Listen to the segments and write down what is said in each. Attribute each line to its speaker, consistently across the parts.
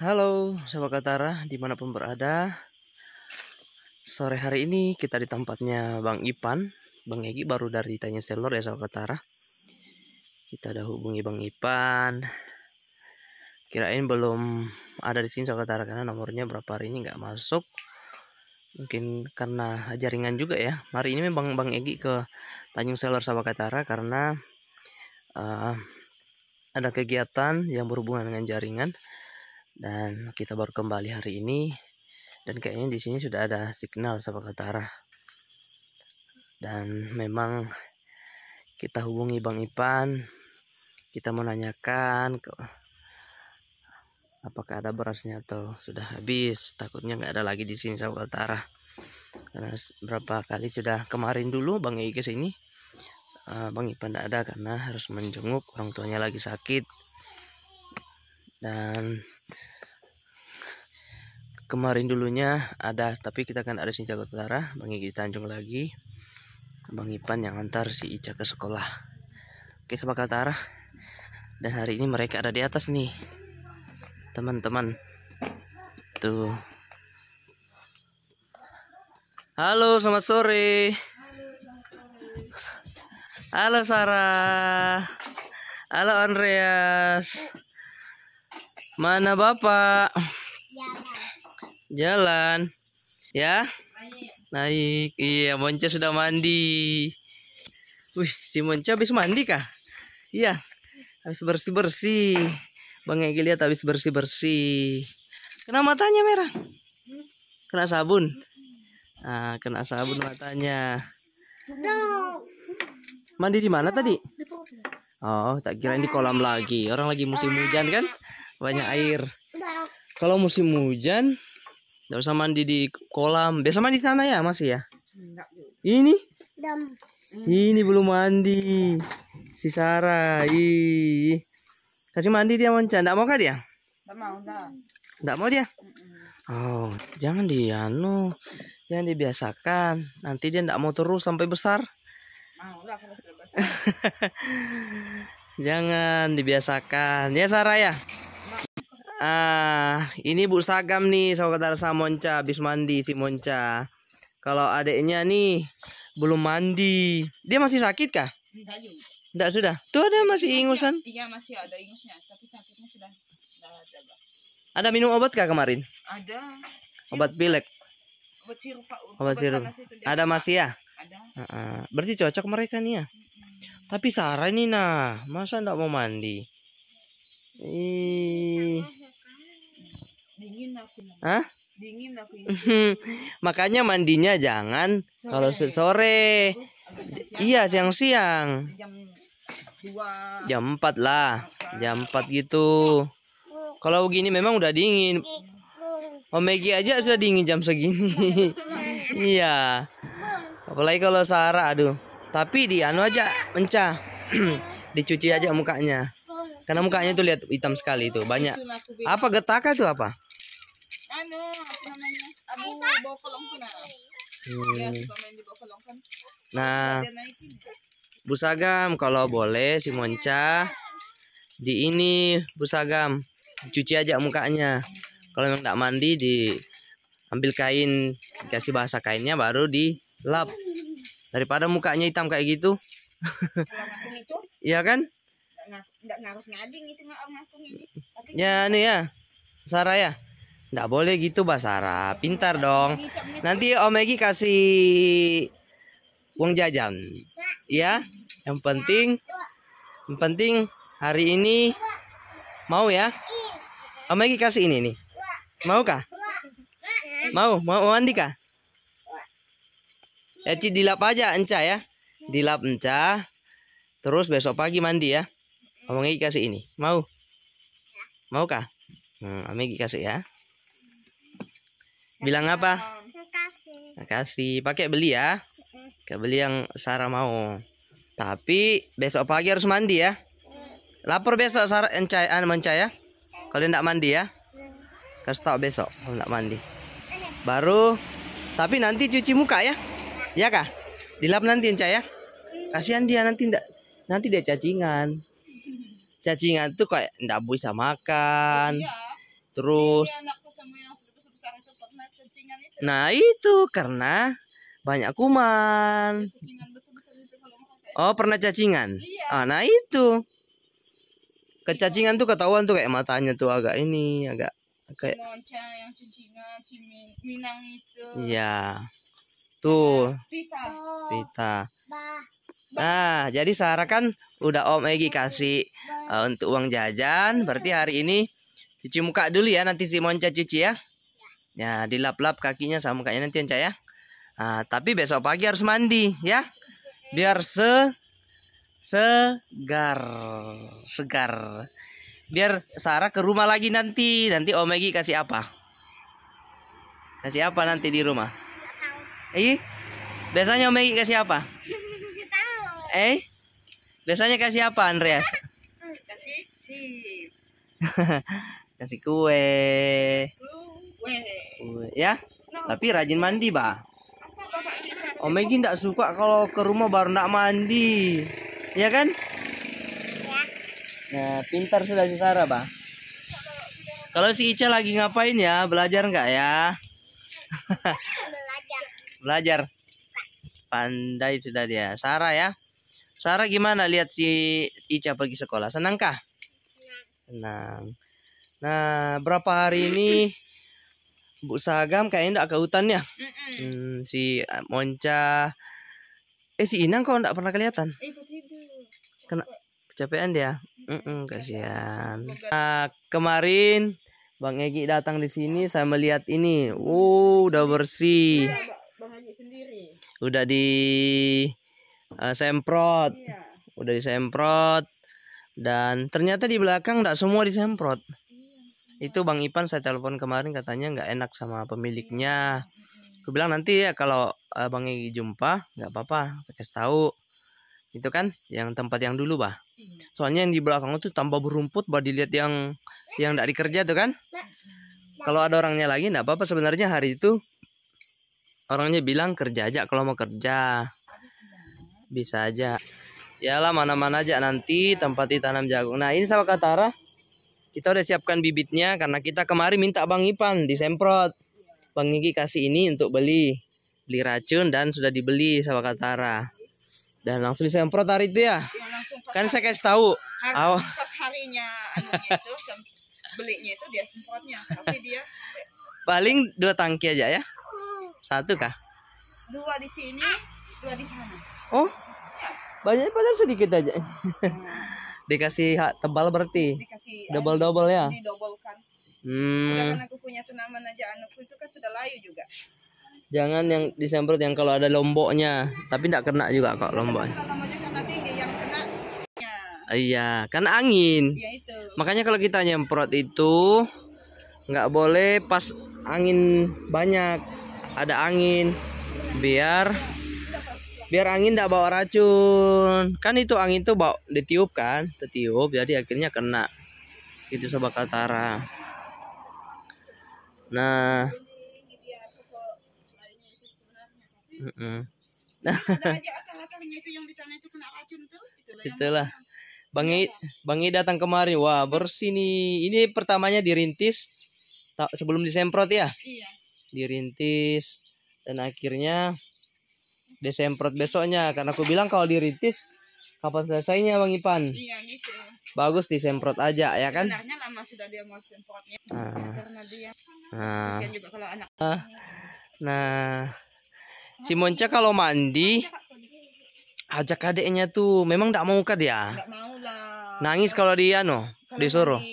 Speaker 1: Halo sahabat Katara dimanapun berada Sore hari ini kita di tempatnya Bang Ipan Bang Egi baru dari Tanya Seller ya sahabat Katara Kita udah hubungi Bang Ipan Kirain belum ada di sini sahabat Katara karena nomornya berapa hari ini nggak masuk Mungkin karena jaringan juga ya Hari ini memang Bang Egi ke Tanjung Seller sahabat Katara karena uh, ada kegiatan yang berhubungan dengan jaringan dan kita baru kembali hari ini dan kayaknya di sini sudah ada signal sama Katara dan memang kita hubungi Bang Ipan kita menanyakan apakah ada berasnya atau sudah habis takutnya nggak ada lagi di sini sama Katara karena berapa kali sudah kemarin dulu Bang Ike sini eh, Bang Ipan tidak ada karena harus menjenguk orang tuanya lagi sakit dan kemarin dulunya ada tapi kita kan ada si Jago Utara Bang Igi Tanjung lagi Bang Ipan yang antar si Ica ke sekolah oke sebakal Tara. dan hari ini mereka ada di atas nih teman-teman tuh halo selamat sore halo Sarah halo Andreas mana bapak Jalan. Ya. Naik. Iya, Monca sudah mandi. Wih, si Monca habis mandi kah? Iya. Habis bersih-bersih. Bang Egi lihat habis bersih-bersih. Kena matanya merah. Kena sabun. ah kena sabun matanya. Mandi di mana tadi? Oh, tak kirain di kolam lagi. Orang lagi musim hujan kan? Banyak air. Kalau musim hujan, Gak usah mandi di kolam. Biasa mandi di sana ya masih ya? Enggak. Ini? Dam. Ini belum mandi. Si Sarah. Ih. Kasih mandi dia monca. Enggak mau kah dia? Enggak mau, enggak. Enggak mau dia? Oh, jangan dia anu, no. Jangan dibiasakan. Nanti dia enggak mau terus sampai besar. Mau lah kalau sudah besar. jangan dibiasakan. Ya Sarah ya. Ah, ini Bu Sagam nih saudara sama Monca habis mandi si Monca. Kalau adiknya nih belum mandi. Dia masih sakit kah? Enggak sudah. Tuh ada iya, masih, ingusan. Iya, masih ada ingusnya, tapi sakitnya sudah enggak ada, Ada minum obat kah kemarin? Ada. Obat pilek. Obat sirup, Pak. Obat, sirup. Ada masih ya? Ada. Uh Berarti cocok mereka nih ya. Tapi Sarah ini nah, masa enggak mau mandi? Iya, Ih. Dingin aku. Hah? Dingin aku. Makanya mandinya jangan sore. kalau sore. Agus, siang iya, kan? siang-siang. Jam empat Jam 4 lah. Jam 4 gitu. Kalau begini memang udah dingin. Oh aja sudah dingin jam segini. iya. Apalagi kalau Sarah aduh. Tapi di anu aja mencah. Dicuci aja mukanya. Karena mukanya tuh lihat hitam sekali itu, banyak. Apa getaka tuh apa? ano, apa namanya? Abu bokolong ko Hmm. Ya, suka main di kan. Nah, Busagam kalau boleh si Monca di ini Busagam cuci aja mukanya. Kalau memang tidak mandi di ambil kain dikasih basah kainnya baru di lap daripada mukanya hitam kayak gitu iya kan nggak, nggak, nggak harus ngading itu nggak ngaku. tapi ya anu ya Sarah ya Nggak boleh gitu Basara Pintar dong. Nanti Om Egi kasih uang jajan. Ya. Yang penting yang penting hari ini mau ya? Om Egi kasih ini nih. Mau kah? Mau? Mau mandi kah? Eci ya, dilap aja enca ya. Dilap enca. Terus besok pagi mandi ya. Om Egi kasih ini. Mau? Mau kah? Hmm, Om Egi kasih ya. Bilang apa? Makasih. Makasih. Pakai beli ya. Pakai beli yang Sarah mau. Tapi besok pagi harus mandi ya. Lapor besok Sarah encai an mencai ya. Kalau tidak mandi ya. Kasih tahu besok kalau tidak mandi. Baru tapi nanti cuci muka ya. Ya kah? Dilap nanti encai ya. Kasihan dia nanti tidak nanti dia cacingan. Cacingan tuh kayak tidak bisa makan. Iya. Terus Nah itu karena banyak kuman. oh pernah cacingan? Iya. Ah, nah itu. Kecacingan tuh ketahuan tuh kayak matanya tuh agak ini agak kayak. ya Iya. Tuh. Pita. Pita. Nah ah, jadi Sarah kan udah Om Egi kasih uh, untuk uang jajan. Berarti hari ini cuci muka dulu ya nanti si Monca cuci ya ya dilap-lap kakinya sama kayaknya nanti ya ya nah, tapi besok pagi harus mandi ya biar se segar segar biar Sarah ke rumah lagi nanti nanti Omegi kasih apa kasih apa nanti di rumah eh biasanya Omegi kasih apa eh biasanya kasih apa Andreas kasih kasih kue ya tapi rajin mandi bah Om Megi tidak suka kalau ke rumah baru tidak mandi iya kan? ya kan nah pintar sudah si Sarah bah kalau si Ica lagi ngapain ya belajar nggak ya belajar pandai sudah dia Sarah ya Sarah gimana lihat si Ica pergi sekolah senangkah senang nah berapa hari ini Bu Sagam kayaknya enggak ke hutan ya. Mm Hmm, si eh, Monca. Eh si Inang kok enggak pernah kelihatan? Eh, itu Kena kecapean dia. Mm -mm, kasihan. Nah, kemarin Bang Egi datang di sini saya melihat ini. Oh, udah bersih. Iya, udah di uh, semprot. Iya. Udah disemprot dan ternyata di belakang enggak semua disemprot itu Bang Ipan saya telepon kemarin katanya nggak enak sama pemiliknya iya, iya. aku bilang nanti ya kalau eh, Bang Egi jumpa nggak apa-apa saya kasih tahu itu kan yang tempat yang dulu bah iya. soalnya yang di belakang itu tambah berumput bah dilihat yang yang tidak dikerja tuh kan nah, nah. kalau ada orangnya lagi nggak apa-apa sebenarnya hari itu orangnya bilang kerja aja kalau mau kerja bisa aja ya lah mana-mana aja nanti tempat ditanam jagung nah ini sama Katara kita udah siapkan bibitnya karena kita kemarin minta Bang Ipan disemprot. Bang Iki kasih ini untuk beli beli racun dan sudah dibeli sama Katara. Dan langsung disemprot hari itu ya. Iya, kan saya kasih tahu. Hari, oh. Pas harinya belinya itu dia semprotnya, tapi dia paling dua tangki aja ya. Hmm. Satu kah? Dua di sini, dua di sana. Oh. banyak Banyaknya padahal sedikit aja. Nah dikasih hak tebal berarti dikasih eh, double double ya hmm. kan aku punya tanaman aja anakku itu kan sudah layu juga jangan yang disemprot yang kalau ada lomboknya tapi tidak kena juga kok lomboknya Iya, kan angin. Ya, itu. Makanya kalau kita nyemprot itu nggak boleh pas angin banyak, ada angin, biar biar angin tidak bawa racun kan itu angin tuh bawa ditiup kan tertiup jadi akhirnya kena itu sobat katara nah nah itulah Bang I, Bang I datang kemari. Wah, bersih nih. Ini pertamanya dirintis sebelum disemprot ya? Iya. Dirintis dan akhirnya Desemprot besoknya karena aku bilang kalau dirintis kapan selesainya Bang Ipan? Iya, gitu. Bagus disemprot aja ya kan? Sebenarnya lama Nah, si Monca kalau mandi ajak adiknya tuh memang tidak mau kan dia? Nangis kalau dia no disuruh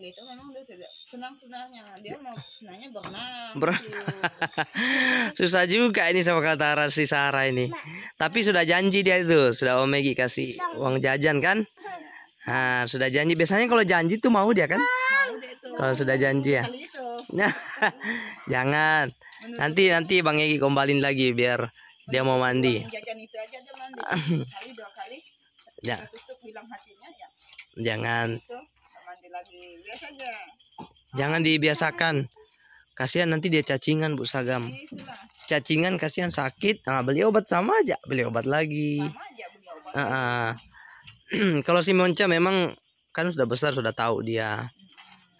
Speaker 1: itu memang dia tidak senang senangnya
Speaker 2: dia mau senangnya berenang Ber susah juga
Speaker 1: ini sama kata si Sarah ini Ma. Nah. tapi sudah janji dia itu sudah Om Megi kasih uang jajan kan nah sudah janji biasanya kalau janji tuh mau dia kan kalau sudah janji ya nah, jangan nanti nanti Bang Egi kembaliin lagi biar dia mau mandi jangan gitu jangan dibiasakan kasihan nanti dia cacingan Bu Sagam iya, cacingan kasihan sakit nah, beli obat sama aja beli obat lagi uh -uh. kalau si Monca memang kan sudah besar sudah tahu dia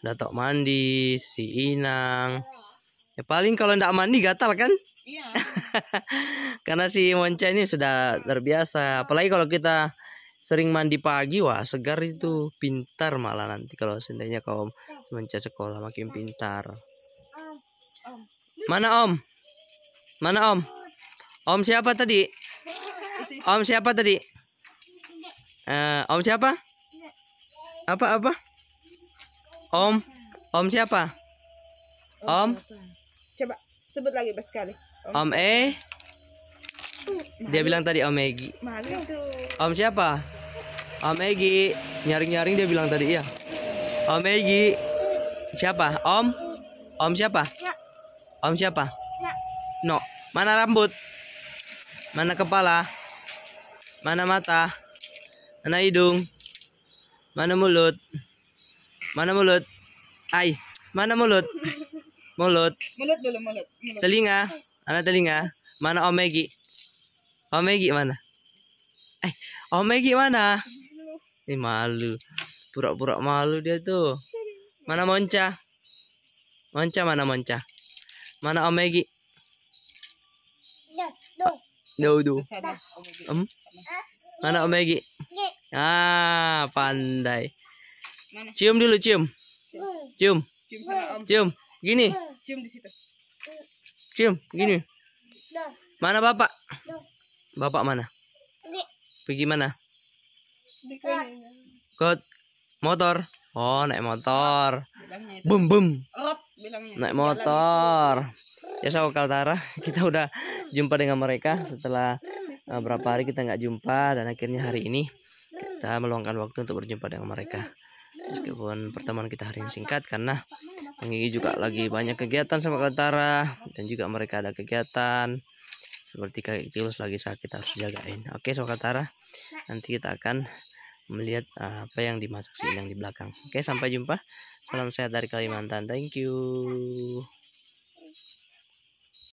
Speaker 1: udah tahu mandi si Inang oh. ya paling kalau tidak mandi gatal kan iya. karena si Monca ini sudah terbiasa apalagi kalau kita sering mandi pagi wah segar itu pintar malah nanti kalau seandainya kau mencari sekolah makin pintar mana om mana om om siapa tadi om siapa tadi uh, om siapa apa apa om om siapa om coba sebut lagi sekali om, om E dia bilang tadi om Egi om siapa Om oh, Egi nyaring-nyaring dia bilang tadi ya. Om oh, Egi siapa? Om Om siapa? No. Ya. Om siapa? No. Ya. no. Mana rambut? Mana kepala? Mana mata? Mana hidung? Mana mulut? Mana mulut? Ai, mana mulut? Mulut. Mulut dulu mulut. mulut. Telinga? Mana telinga? Mana Om Egi? Om Egi mana? Eh, Om Egi mana? Ini malu. Pura-pura malu dia tuh. Mana Monca? Monca mana Monca? Mana Omegi? Do.
Speaker 2: Duh, duh. Um? Mana
Speaker 1: Omegi? Ah, pandai. Cium dulu, cium. Cium. Cium Gini. Cium di situ. Cium, gini. Mana Bapak? Bapak mana? Pergi mana? Good, ya. motor. Oh, naik motor. Bum bum. Naik motor. Ya sahabat Kaltara, kita udah jumpa dengan mereka setelah eh, berapa hari kita nggak jumpa dan akhirnya hari ini kita meluangkan waktu untuk berjumpa dengan mereka. Meskipun pertemuan kita hari ini singkat karena Mengigi juga lagi banyak kegiatan sama Kaltara dan juga mereka ada kegiatan seperti kakek Tilus lagi sakit harus jagain. Oke, Sobat Kaltara, nanti kita akan melihat apa yang dimasak si di belakang. Oke, sampai jumpa. Salam sehat dari Kalimantan. Thank you.